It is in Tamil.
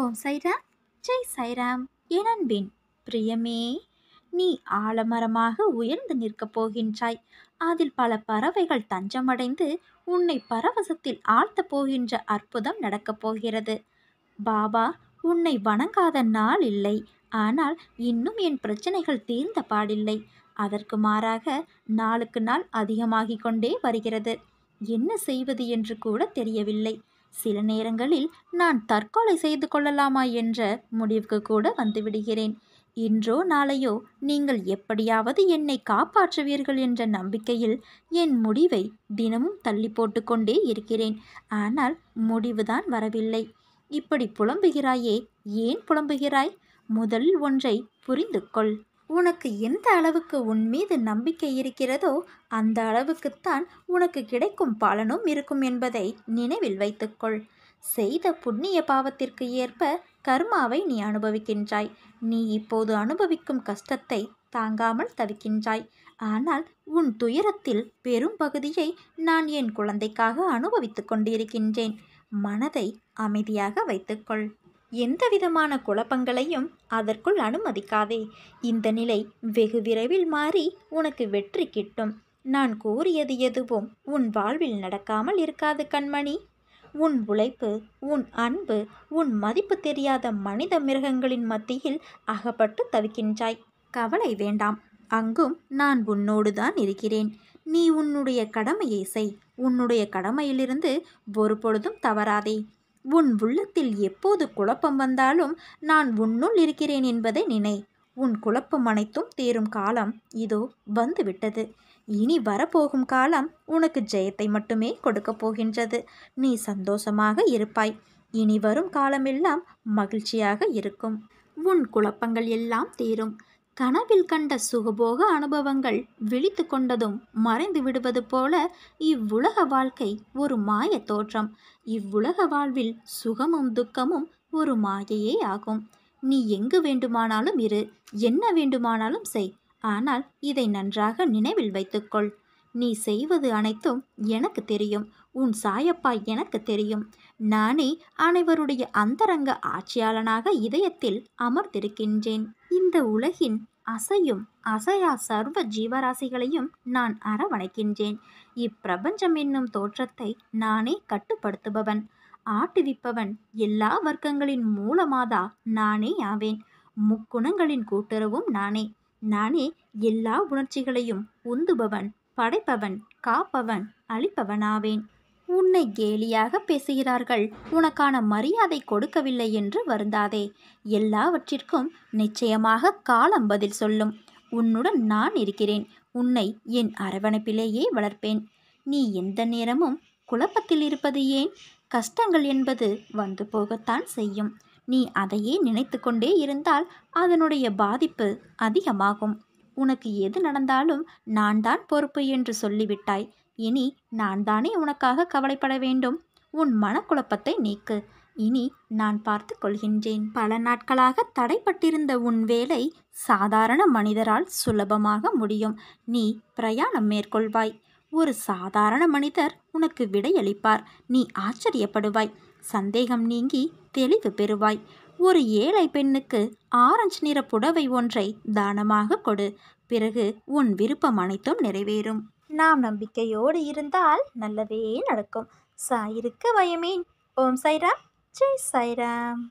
ஓம் சைராம் ஜெய் சைராம் இனன்பின் அன்பின் பிரியமே நீ ஆலமரமாக உயர்ந்து நிற்கப் போகின்றாய் அதில் பல பறவைகள் தஞ்சமடைந்து உன்னை பரவசத்தில் ஆழ்த்தப் போகின்ற அற்புதம் நடக்கப் போகிறது பாபா உன்னை வணங்காத நாள் இல்லை ஆனால் இன்னும் என் பிரச்சனைகள் தீர்ந்த பாடில்லை அதற்கு மாறாக நாளுக்கு நாள் அதிகமாகிக் கொண்டே வருகிறது என்ன செய்வது என்று கூட தெரியவில்லை சில நேரங்களில் நான் தற்கொலை செய்து கொள்ளலாமா என்ற முடிவுக்கு கூட வந்துவிடுகிறேன் இன்றோ நாளையோ நீங்கள் எப்படியாவது என்னை காப்பாற்றுவீர்கள் என்ற நம்பிக்கையில் என் முடிவை தினமும் தள்ளி போட்டுக்கொண்டே இருக்கிறேன் ஆனால் முடிவுதான் வரவில்லை இப்படி புலம்புகிறாயே ஏன் புலம்புகிறாய் முதல் ஒன்றை புரிந்து கொள் உனக்கு எந்த அளவுக்கு உன் மீது நம்பிக்கை இருக்கிறதோ அந்த அளவுக்குத்தான் உனக்கு கிடைக்கும் பலனும் இருக்கும் என்பதை நினைவில் வைத்துக்கொள் செய்த புண்ணிய பாவத்திற்கு ஏற்ப கர்மாவை நீ அனுபவிக்கின்றாய் நீ இப்போது அனுபவிக்கும் கஷ்டத்தை தாங்காமல் தவிக்கின்றாய் ஆனால் உன் துயரத்தில் பெரும் பகுதியை நான் என் குழந்தைக்காக அனுபவித்து கொண்டிருக்கின்றேன் மனதை அமைதியாக வைத்துக்கொள் எந்த விதமான குழப்பங்களையும் அதற்குள் அனுமதிக்காதே இந்த நிலை வெகு விரைவில் மாறி உனக்கு வெற்றி கிட்டும் நான் கூறியது எதுவும் உன் வாழ்வில் நடக்காமல் இருக்காது கண்மணி உன் உழைப்பு உன் அன்பு உன் மதிப்பு தெரியாத மனித மிருகங்களின் மத்தியில் அகப்பட்டு தவிக்கின்றாய் கவலை வேண்டாம் அங்கும் நான் உன்னோடு தான் இருக்கிறேன் நீ உன்னுடைய கடமையை செய் உன்னுடைய கடமையிலிருந்து ஒரு பொழுதும் தவறாதே உன் உள்ளத்தில் எப்போது குழப்பம் வந்தாலும் நான் உன்னுள் இருக்கிறேன் என்பதை நினை உன் குழப்பம் அனைத்தும் தேரும் காலம் இதோ வந்துவிட்டது இனி வரப்போகும் காலம் உனக்கு ஜெயத்தை மட்டுமே கொடுக்கப் போகின்றது நீ சந்தோஷமாக இருப்பாய் இனி வரும் காலமெல்லாம் மகிழ்ச்சியாக இருக்கும் உன் குழப்பங்கள் எல்லாம் தீரும் கனவில் கண்ட சுகபோக அனுபவங்கள் விழித்து கொண்டதும் மறைந்து விடுவது போல இவ்வுலக வாழ்க்கை ஒரு மாய தோற்றம் இவ்வுலக வாழ்வில் சுகமும் துக்கமும் ஒரு மாயையே ஆகும் நீ எங்கு வேண்டுமானாலும் இரு என்ன வேண்டுமானாலும் செய் ஆனால் இதை நன்றாக நினைவில் வைத்துக்கொள் நீ செய்வது அனைத்தும் எனக்கு தெரியும் உன் சாயப்பா எனக்கு தெரியும் நானே அனைவருடைய அந்தரங்க ஆட்சியாளனாக இதயத்தில் அமர்ந்திருக்கின்றேன் இந்த உலகின் அசையும் அசையா சர்வ ஜீவராசிகளையும் நான் அரவணைக்கின்றேன் இப்பிரபஞ்சம் என்னும் தோற்றத்தை நானே கட்டுப்படுத்துபவன் ஆட்டுவிப்பவன் எல்லா வர்க்கங்களின் மூலமாதா நானே ஆவேன் முக்குணங்களின் கூட்டுறவும் நானே நானே எல்லா உணர்ச்சிகளையும் உந்துபவன் படைப்பவன் காப்பவன் அழிப்பவனாவேன் உன்னை கேலியாக பேசுகிறார்கள் உனக்கான மரியாதை கொடுக்கவில்லை என்று வருந்தாதே எல்லாவற்றிற்கும் நிச்சயமாக காலம் பதில் சொல்லும் உன்னுடன் நான் இருக்கிறேன் உன்னை என் அரவணைப்பிலேயே வளர்ப்பேன் நீ எந்த நேரமும் குழப்பத்தில் இருப்பது ஏன் கஷ்டங்கள் என்பது வந்து போகத்தான் செய்யும் நீ அதையே நினைத்து கொண்டே இருந்தால் அதனுடைய பாதிப்பு அதிகமாகும் உனக்கு எது நடந்தாலும் நான் தான் பொறுப்பு என்று சொல்லிவிட்டாய் இனி நான் தானே உனக்காக கவலைப்பட வேண்டும் உன் மனக்குழப்பத்தை நீக்கு இனி நான் பார்த்து கொள்கின்றேன் பல நாட்களாக தடைப்பட்டிருந்த உன் வேலை சாதாரண மனிதரால் சுலபமாக முடியும் நீ பிரயாணம் மேற்கொள்வாய் ஒரு சாதாரண மனிதர் உனக்கு விடையளிப்பார் நீ ஆச்சரியப்படுவாய் சந்தேகம் நீங்கி தெளிவு பெறுவாய் ஒரு ஏழை பெண்ணுக்கு ஆரஞ்சு நிற புடவை ஒன்றை தானமாக கொடு பிறகு உன் விருப்பம் அனைத்தும் நிறைவேறும் நாம் நம்பிக்கையோடு இருந்தால் நல்லதே நடக்கும் சாயிருக்க வயமீன் ஓம் சாய்ராம் ஜெய் சைராம்